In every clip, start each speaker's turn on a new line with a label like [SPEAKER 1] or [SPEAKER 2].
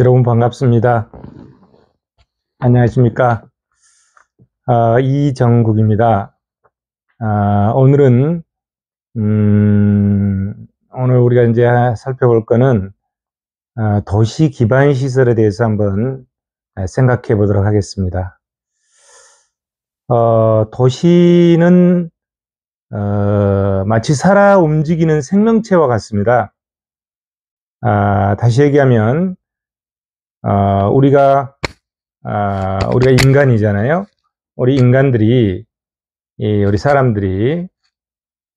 [SPEAKER 1] 여러분 반갑습니다. 안녕하십니까. 아, 이정국입니다. 아, 오늘은 음, 오늘 우리가 이제 살펴볼 거는 아, 도시 기반 시설에 대해서 한번 생각해 보도록 하겠습니다. 어, 도시는 어, 마치 살아 움직이는 생명체와 같습니다. 아, 다시 얘기하면 어, 우리가 어, 우리가 인간이잖아요. 우리 인간들이 이, 우리 사람들이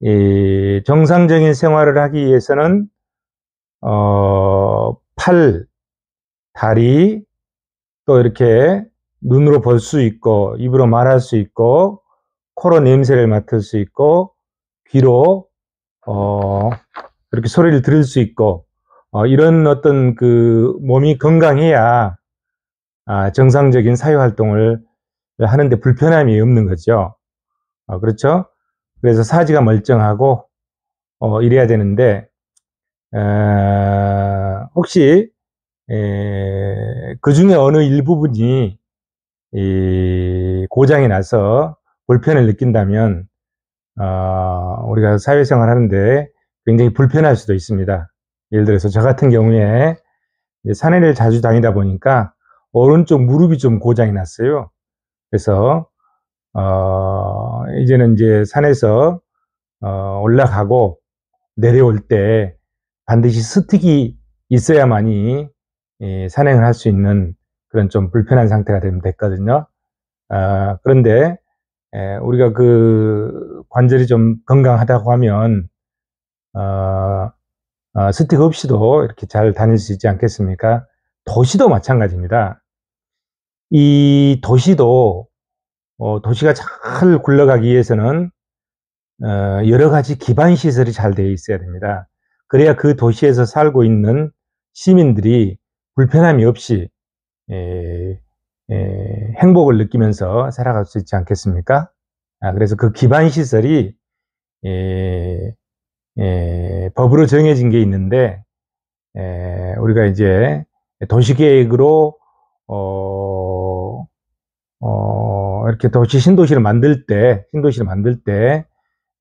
[SPEAKER 1] 이, 정상적인 생활을 하기 위해서는 어, 팔, 다리 또 이렇게 눈으로 볼 수 있고 입으로 말할 수 있고 코로 냄새를 맡을 수 있고 귀로 어, 이렇게 소리를 들을 수 있고 어, 이런 어떤 그 몸이 건강해야 아, 정상적인 사회활동을 하는데 불편함이 없는 거죠. 어, 그렇죠? 그래서 사지가 멀쩡하고 어, 이래야 되는데 어, 혹시 에, 그 중에 어느 일부분이 이, 고장이 나서 불편을 느낀다면 어, 우리가 사회생활 하는데 굉장히 불편할 수도 있습니다. 예를 들어서 저 같은 경우에 산에를 자주 다니다 보니까 오른쪽 무릎이 좀 고장이 났어요. 그래서 어, 이제는 이제 산에서 어, 올라가고 내려올 때 반드시 스틱이 있어야만이 예, 산행을 할 수 있는 그런 좀 불편한 상태가 되면 됐거든요. 아, 그런데 에, 예, 우리가 그 관절이 좀 건강하다고 하면 어, 어, 스틱 없이도 이렇게 잘 다닐 수 있지 않겠습니까? 도시도 마찬가지입니다. 이 도시도 어, 도시가 잘 굴러가기 위해서는 어, 여러 가지 기반 시설이 잘 되어 있어야 됩니다. 그래야 그 도시에서 살고 있는 시민들이 불편함이 없이 에, 예, 에, 예, 행복을 느끼면서 살아갈 수 있지 않겠습니까? 아, 그래서 그 기반 시설이 에, 예, 예, 법으로 정해진 게 있는데 예, 우리가 이제 도시계획으로 어, 어, 이렇게 도시 신도시를 만들 때 신도시를 만들 때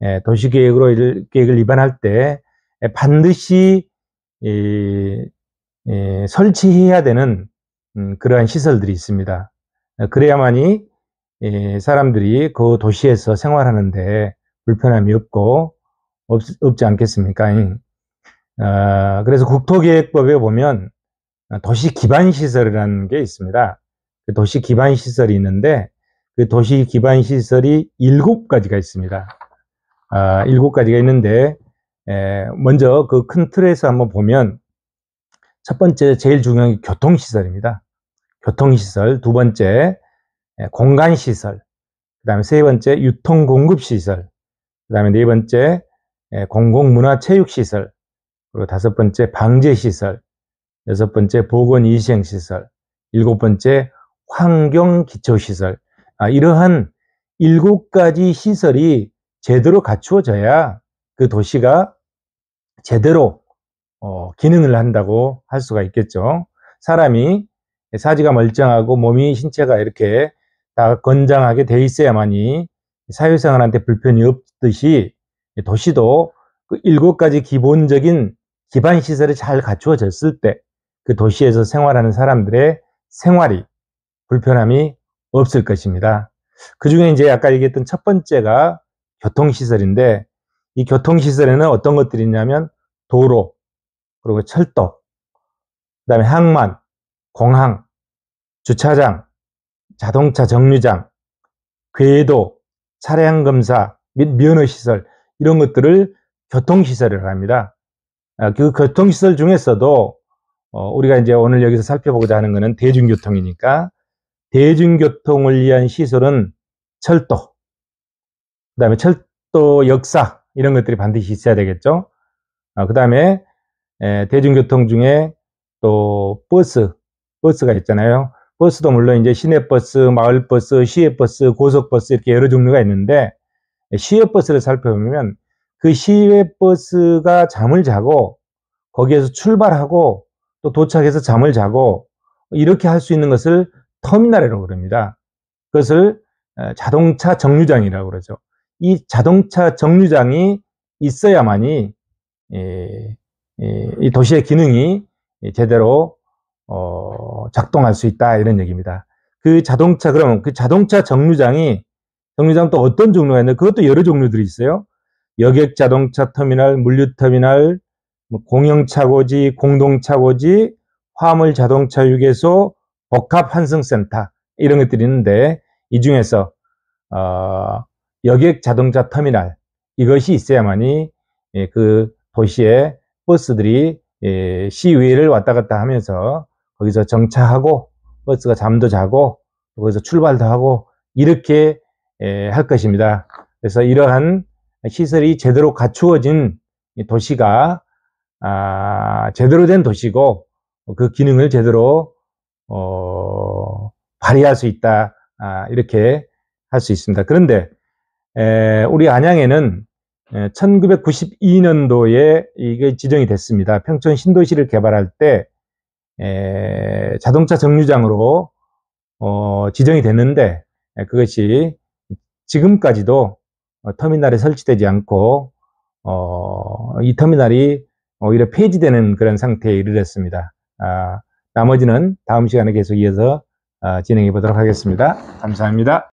[SPEAKER 1] 예, 도시계획으로 일, 계획을 위반할 때 예, 반드시 예, 예, 설치해야 되는 음, 그러한 시설들이 있습니다. 어, 그래야만이 예, 사람들이 그 도시에서 생활하는데 불편함이 없고 없, 지 않겠습니까? 어, 그래서 국토계획법에 보면 어, 도시 기반 시설이라는 게 있습니다. 그 도시 기반 시설이 있는데 그 도시 기반 시설이 일곱 가지가 있습니다. 아, 일곱 가지가 있는데 에, 먼저 그 큰 틀에서 한번 보면 첫 번째 제일 중요한 게 교통 시설입니다. 교통 시설, 두 번째 공간 시설, 그다음에 세 번째 유통 공급 시설, 그다음에 네 번째 예, 공공문화체육시설, 그리고 다섯 번째 방제시설, 여섯 번째 보건위생시설, 일곱 번째 환경기초시설, 아, 이러한 일곱 가지 시설이 제대로 갖추어져야 그 도시가 제대로 어, 기능을 한다고 할 수가 있겠죠. 사람이 사지가 멀쩡하고 몸이 신체가 이렇게 다 건장하게 돼 있어야만이 사회생활한테 불편이 없듯이 도시도 그 일곱 가지 기본적인 기반 시설이 잘 갖추어졌을 때 그 도시에서 생활하는 사람들의 생활이 불편함이 없을 것입니다. 그 중에 이제 아까 얘기했던 첫 번째가 교통시설인데 이 교통시설에는 어떤 것들이 있냐면 도로, 그리고 철도, 그 다음에 항만, 공항, 주차장, 자동차 정류장, 궤도, 차량 검사 및 면허시설 이런 것들을 교통시설이라고 합니다. 아, 그 교통시설 중에서도 어, 우리가 이제 오늘 여기서 살펴보고자 하는 것은 대중교통이니까 대중교통을 위한 시설은 철도, 그 다음에 철도 역사 이런 것들이 반드시 있어야 되겠죠. 아, 그 다음에 대중교통 중에 또 버스, 버스가 있잖아요. 버스도 물론 이제 시내버스, 마을버스, 시외버스, 고속버스 이렇게 여러 종류가 있는데 시외버스를 살펴보면 그 시외버스가 잠을 자고 거기에서 출발하고 또 도착해서 잠을 자고 이렇게 할 수 있는 것을 터미널이라고 그럽니다. 그것을 자동차 정류장이라고 그러죠. 이 자동차 정류장이 있어야만이 이 도시의 기능이 제대로 어, 작동할 수 있다 이런 얘기입니다. 그 자동차 그러면 그 자동차 정류장이 정류장 또 어떤 종류가 있나? 그것도 여러 종류들이 있어요. 여객 자동차 터미널, 물류 터미널, 뭐 공영 차고지, 공동 차고지, 화물 자동차 휴게소, 복합 환승 센터 이런 것들이 있는데 이 중에서 어, 여객 자동차 터미널 이것이 있어야만이 예, 그 도시에 버스들이 예, 시위를 왔다 갔다 하면서 거기서 정차하고 버스가 잠도 자고 거기서 출발도 하고 이렇게 예, 할 것입니다. 그래서 이러한 시설이 제대로 갖추어진 도시가 아, 제대로 된 도시고 그 기능을 제대로 어, 발휘할 수 있다 아, 이렇게 할 수 있습니다. 그런데 에, 우리 안양에는 1992년도에 이게 지정이 됐습니다. 평촌 신도시를 개발할 때 에, 자동차 정류장으로 어, 지정이 됐는데 그것이 지금까지도 어, 터미널에 설치되지 않고 어, 이 터미널이 어, 오히려 폐지되는 그런 상태에 이르렀습니다. 아, 나머지는 다음 시간에 계속 이어서 아, 진행해 보도록 하겠습니다. 감사합니다.